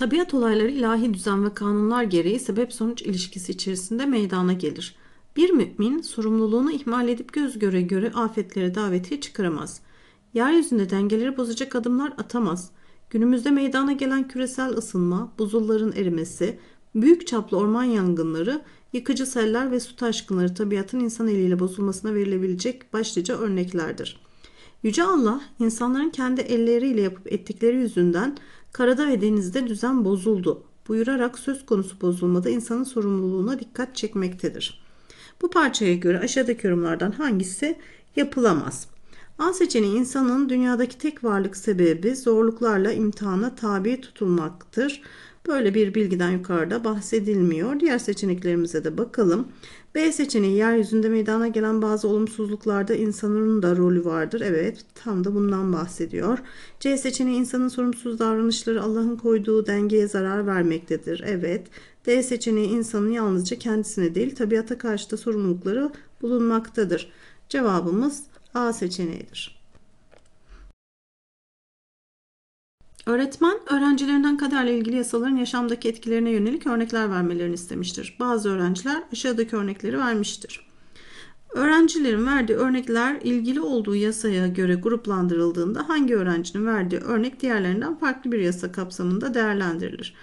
Tabiat olayları ilahi düzen ve kanunlar gereği sebep sonuç ilişkisi içerisinde meydana gelir. Bir mümin sorumluluğunu ihmal edip göz göre göre afetlere davetiye çıkaramaz. Yeryüzünde dengeleri bozacak adımlar atamaz. Günümüzde meydana gelen küresel ısınma, buzulların erimesi, büyük çaplı orman yangınları, yıkıcı seller ve su taşkınları tabiatın insan eliyle bozulmasına verilebilecek başlıca örneklerdir. Yüce Allah insanların kendi elleriyle yapıp ettikleri yüzünden Karada ve denizde düzen bozuldu buyurarak söz konusu bozulmada insanın sorumluluğuna dikkat çekmektedir. Bu parçaya göre aşağıdaki yorumlardan hangisi yapılamaz? A seçeneği insanın dünyadaki tek varlık sebebi zorluklarla imtihana tabi tutulmaktır. Böyle bir bilgiden yukarıda bahsedilmiyor. Diğer seçeneklerimize de bakalım. B seçeneği yeryüzünde meydana gelen bazı olumsuzluklarda insanın da rolü vardır. Evet tam da bundan bahsediyor. C seçeneği insanın sorumsuz davranışları Allah'ın koyduğu dengeye zarar vermektedir. Evet. D seçeneği insanın yalnızca kendisine değil tabiata karşı da sorumlulukları bulunmaktadır. Cevabımız A seçeneğidir. Öğretmen, öğrencilerinden kaderle ilgili yasaların yaşamdaki etkilerine yönelik örnekler vermelerini istemiştir. Bazı öğrenciler aşağıdaki örnekleri vermiştir. Öğrencilerin verdiği örnekler ilgili olduğu yasaya göre gruplandırıldığında hangi öğrencinin verdiği örnek diğerlerinden farklı bir yasa kapsamında değerlendirilir?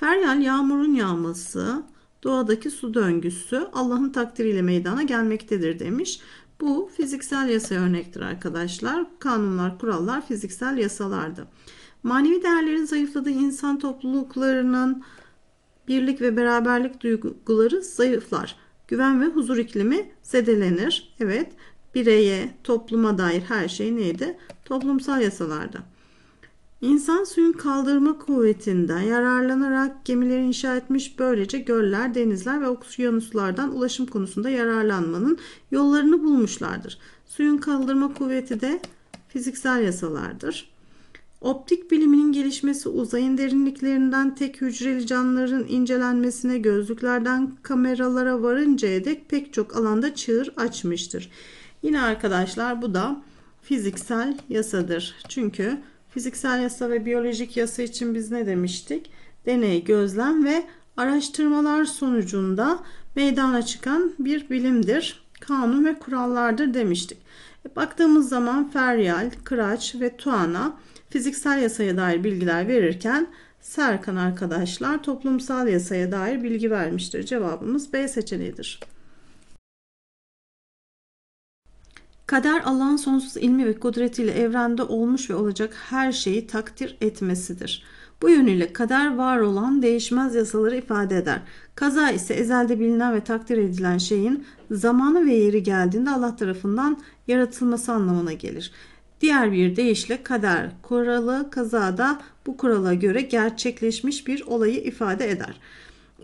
Feryal yağmurun yağması, doğadaki su döngüsü Allah'ın takdiriyle meydana gelmektedir demiş. Bu fiziksel yasa örnektir arkadaşlar. Kanunlar, kurallar fiziksel yasalardı. Manevi değerlerin zayıfladığı insan topluluklarının birlik ve beraberlik duyguları zayıflar. Güven ve huzur iklimi zedelenir. Evet, bireye, topluma dair her şey neydi? Toplumsal yasalarda. İnsan suyun kaldırma kuvvetinden yararlanarak gemileri inşa etmiş böylece göller, denizler ve okyanuslardan ulaşım konusunda yararlanmanın yollarını bulmuşlardır. Suyun kaldırma kuvveti de fiziksel yasalardır. Optik biliminin gelişmesi uzayın derinliklerinden tek hücreli canlıların incelenmesine, gözlüklerden kameralara varıncaya dek pek çok alanda çığır açmıştır. Yine arkadaşlar bu da fiziksel yasadır. Çünkü fiziksel yasa ve biyolojik yasa için biz ne demiştik? Deney, gözlem ve araştırmalar sonucunda meydana çıkan bir bilimdir. Kanun ve kurallardır demiştik. E, baktığımız zaman feryal, kıraç ve tuana fiziksel yasaya dair bilgiler verirken Serkan arkadaşlar toplumsal yasaya dair bilgi vermiştir. Cevabımız B seçeneğidir. Kader Allah'ın sonsuz ilmi ve kudretiyle evrende olmuş ve olacak her şeyi takdir etmesidir. Bu yönüyle kader var olan değişmez yasaları ifade eder. Kaza ise ezelde bilinen ve takdir edilen şeyin zamanı ve yeri geldiğinde Allah tarafından yaratılması anlamına gelir. Diğer bir deyişle kader kuralı kazada bu kurala göre gerçekleşmiş bir olayı ifade eder.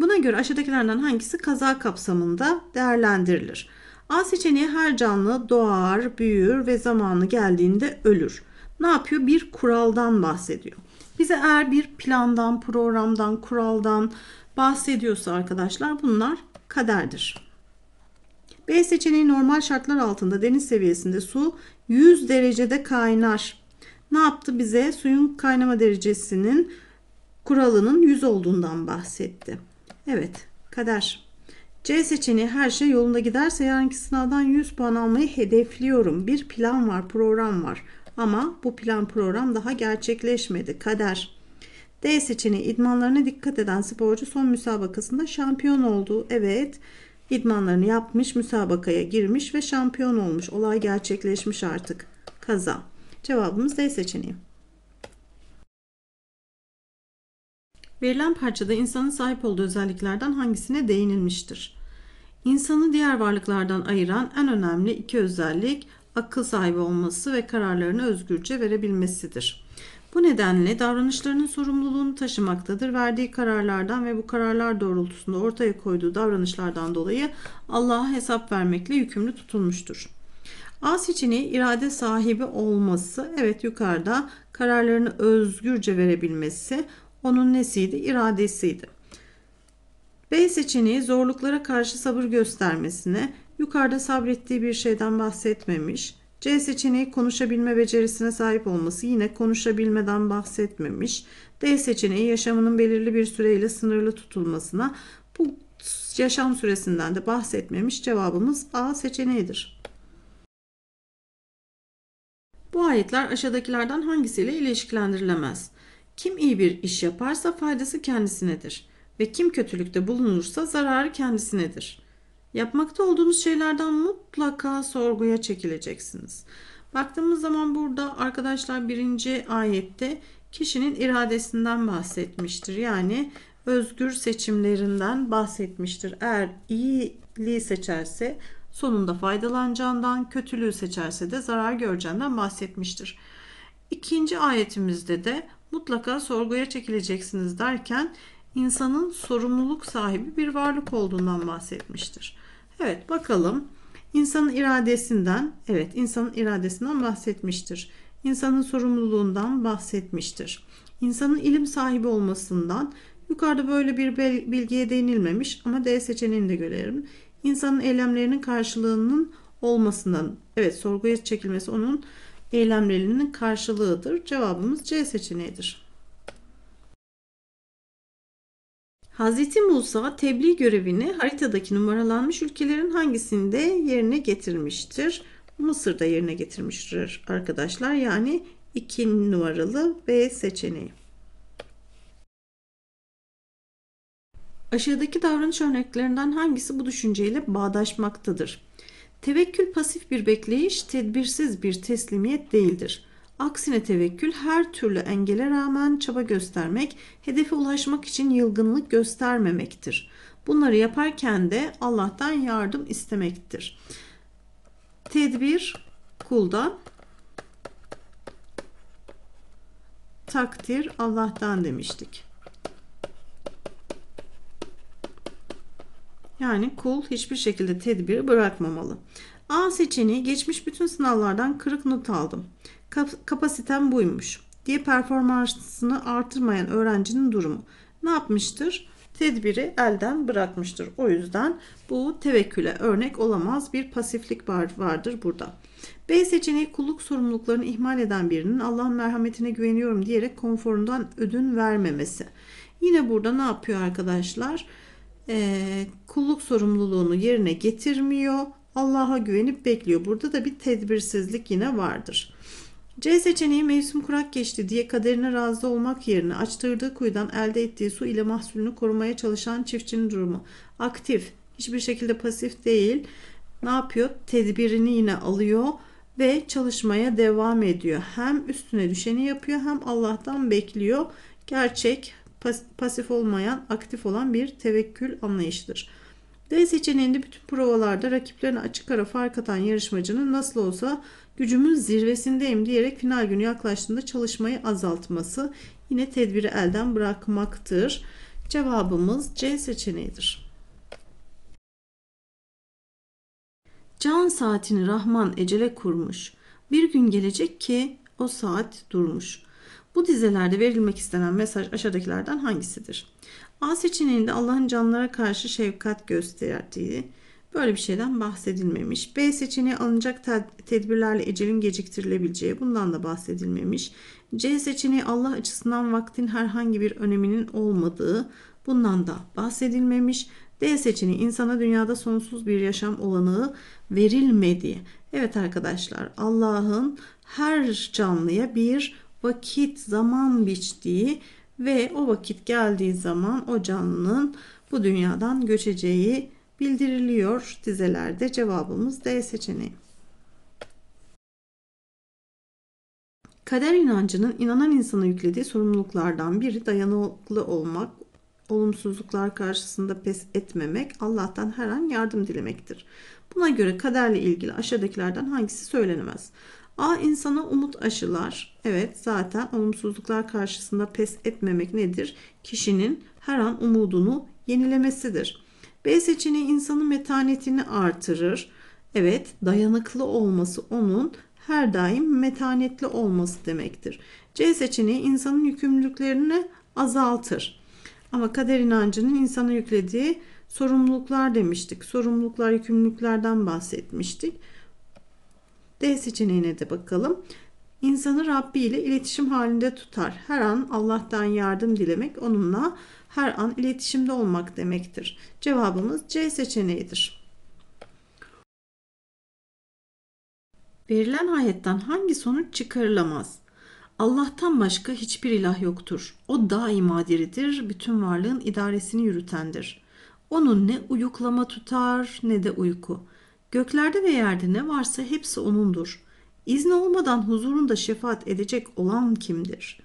Buna göre aşağıdakilerden hangisi kaza kapsamında değerlendirilir? A seçeneği her canlı doğar, büyür ve zamanı geldiğinde ölür. Ne yapıyor? Bir kuraldan bahsediyor. Bize eğer bir plandan, programdan, kuraldan bahsediyorsa arkadaşlar bunlar kaderdir. B seçeneği normal şartlar altında deniz seviyesinde su 100 derecede kaynar. Ne yaptı bize? Suyun kaynama derecesinin kuralının 100 olduğundan bahsetti. Evet, kader. C seçeneği her şey yolunda giderse yarınki sınavdan 100 puan almayı hedefliyorum. Bir plan var, program var. Ama bu plan program daha gerçekleşmedi. Kader. D seçeneği idmanlarına dikkat eden sporcu son müsabakasında şampiyon oldu. Evet. İdmanlarını yapmış, müsabakaya girmiş ve şampiyon olmuş. Olay gerçekleşmiş artık. Kaza. Cevabımız D seçeneği. Verilen parçada insanın sahip olduğu özelliklerden hangisine değinilmiştir? İnsanı diğer varlıklardan ayıran en önemli iki özellik akıl sahibi olması ve kararlarını özgürce verebilmesidir. Bu nedenle davranışlarının sorumluluğunu taşımaktadır. Verdiği kararlardan ve bu kararlar doğrultusunda ortaya koyduğu davranışlardan dolayı Allah'a hesap vermekle yükümlü tutulmuştur. A seçeneği irade sahibi olması. Evet yukarıda kararlarını özgürce verebilmesi onun nesiydi? İradesiydi. B seçeneği zorluklara karşı sabır göstermesine. Yukarıda sabrettiği bir şeyden bahsetmemiş. C seçeneği konuşabilme becerisine sahip olması yine konuşabilmeden bahsetmemiş. D seçeneği yaşamının belirli bir süreyle sınırlı tutulmasına bu yaşam süresinden de bahsetmemiş cevabımız A seçeneğidir. Bu ayetler aşağıdakilerden hangisiyle ilişkilendirilemez? Kim iyi bir iş yaparsa faydası kendisinedir ve kim kötülükte bulunursa zararı kendisinedir. Yapmakta olduğunuz şeylerden mutlaka sorguya çekileceksiniz. Baktığımız zaman burada arkadaşlar birinci ayette kişinin iradesinden bahsetmiştir. Yani özgür seçimlerinden bahsetmiştir. Eğer iyiliği seçerse sonunda faydalanacağından, kötülüğü seçerse de zarar göreceğinden bahsetmiştir. İkinci ayetimizde de mutlaka sorguya çekileceksiniz derken insanın sorumluluk sahibi bir varlık olduğundan bahsetmiştir. Evet bakalım. İnsanın iradesinden, evet insanın iradesinden bahsetmiştir. İnsanın sorumluluğundan bahsetmiştir. İnsanın ilim sahibi olmasından, yukarıda böyle bir bilgiye değinilmemiş ama D seçeneğini de görelim. İnsanın eylemlerinin karşılığının olmasından, evet sorguya çekilmesi onun eylemlerinin karşılığıdır. Cevabımız C seçeneğidir. Hz. Musa tebliğ görevini haritadaki numaralanmış ülkelerin hangisinde yerine getirmiştir? Mısır'da yerine getirmiştir arkadaşlar. Yani 2 numaralı B seçeneği. Aşağıdaki davranış örneklerinden hangisi bu düşünceyle bağdaşmaktadır? Tevekkül pasif bir bekleyiş, tedbirsiz bir teslimiyet değildir. Aksine tevekkül her türlü engele rağmen çaba göstermek, hedefe ulaşmak için yılgınlık göstermemektir. Bunları yaparken de Allah'tan yardım istemektir. Tedbir kulda, takdir Allah'tan demiştik. Yani kul hiçbir şekilde tedbiri bırakmamalı. A seçeneği geçmiş bütün sınavlardan kırık not aldım kapasitem buymuş diye performansını artırmayan öğrencinin durumu ne yapmıştır? Tedbiri elden bırakmıştır. O yüzden bu tevekküle örnek olamaz bir pasiflik var vardır burada. B seçeneği kulluk sorumluluklarını ihmal eden birinin Allah'ın merhametine güveniyorum diyerek konforundan ödün vermemesi. Yine burada ne yapıyor arkadaşlar? Ee, kulluk sorumluluğunu yerine getirmiyor. Allah'a güvenip bekliyor. Burada da bir tedbirsizlik yine vardır. C seçeneği mevsim kurak geçti diye kaderine razı olmak yerine açtırdığı kuyudan elde ettiği su ile mahsulünü korumaya çalışan çiftçinin durumu. Aktif, hiçbir şekilde pasif değil. Ne yapıyor? Tedbirini yine alıyor ve çalışmaya devam ediyor. Hem üstüne düşeni yapıyor hem Allah'tan bekliyor. Gerçek pasif olmayan aktif olan bir tevekkül anlayışıdır. D seçeneğinde bütün provalarda rakiplerine açık ara fark atan yarışmacının nasıl olsa gücümün zirvesindeyim diyerek final günü yaklaştığında çalışmayı azaltması yine tedbiri elden bırakmaktır. Cevabımız C seçeneğidir. Can saatini Rahman ecele kurmuş. Bir gün gelecek ki o saat durmuş. Bu dizelerde verilmek istenen mesaj aşağıdakilerden hangisidir? A seçeneğinde Allah'ın canlara karşı şefkat gösterdiği böyle bir şeyden bahsedilmemiş. B seçeneği alınacak tedbirlerle ecelin geciktirilebileceği bundan da bahsedilmemiş. C seçeneği Allah açısından vaktin herhangi bir öneminin olmadığı bundan da bahsedilmemiş. D seçeneği insana dünyada sonsuz bir yaşam olanağı verilmedi. Evet arkadaşlar Allah'ın her canlıya bir vakit zaman biçtiği ve o vakit geldiği zaman o canlının bu dünyadan göçeceği bildiriliyor dizelerde cevabımız D seçeneği. Kader inancının inanan insana yüklediği sorumluluklardan biri dayanıklı olmak, olumsuzluklar karşısında pes etmemek, Allah'tan her an yardım dilemektir. Buna göre kaderle ilgili aşağıdakilerden hangisi söylenemez? A insana umut aşılar. Evet zaten olumsuzluklar karşısında pes etmemek nedir? Kişinin her an umudunu yenilemesidir. B seçeneği insanın metanetini artırır. Evet dayanıklı olması onun her daim metanetli olması demektir. C seçeneği insanın yükümlülüklerini azaltır. Ama kader inancının insana yüklediği sorumluluklar demiştik. Sorumluluklar, yükümlülüklerden bahsetmiştik. D seçeneğine de bakalım. İnsanı Rabbi ile iletişim halinde tutar. Her an Allah'tan yardım dilemek onunla her an iletişimde olmak demektir. Cevabımız C seçeneğidir. Verilen ayetten hangi sonuç çıkarılamaz? Allah'tan başka hiçbir ilah yoktur. O daima diridir, bütün varlığın idaresini yürütendir. Onun ne uyuklama tutar ne de uyku. Göklerde ve yerde ne varsa hepsi O'nundur. İzni olmadan huzurunda şefaat edecek olan kimdir?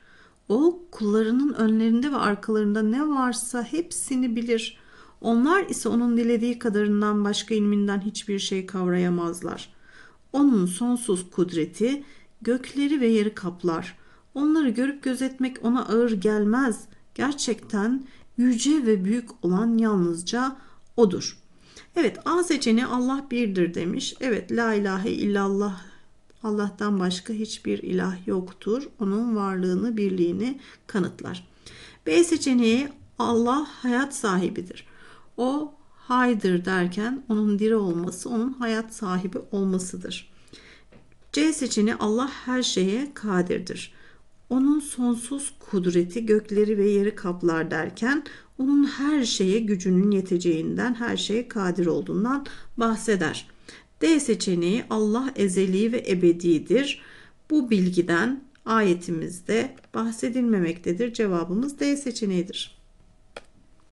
O kullarının önlerinde ve arkalarında ne varsa hepsini bilir. Onlar ise onun dilediği kadarından başka ilminden hiçbir şey kavrayamazlar. Onun sonsuz kudreti gökleri ve yeri kaplar. Onları görüp gözetmek ona ağır gelmez. Gerçekten yüce ve büyük olan yalnızca odur. Evet A seçeneği Allah birdir demiş. Evet la ilahe illallah Allah'tan başka hiçbir ilah yoktur. Onun varlığını, birliğini kanıtlar. B seçeneği Allah hayat sahibidir. O haydır derken onun diri olması onun hayat sahibi olmasıdır. C seçeneği Allah her şeye kadirdir. Onun sonsuz kudreti gökleri ve yeri kaplar derken onun her şeye gücünün yeteceğinden, her şeye kadir olduğundan bahseder. D seçeneği Allah ezeli ve ebedidir. Bu bilgiden ayetimizde bahsedilmemektedir. Cevabımız D seçeneğidir.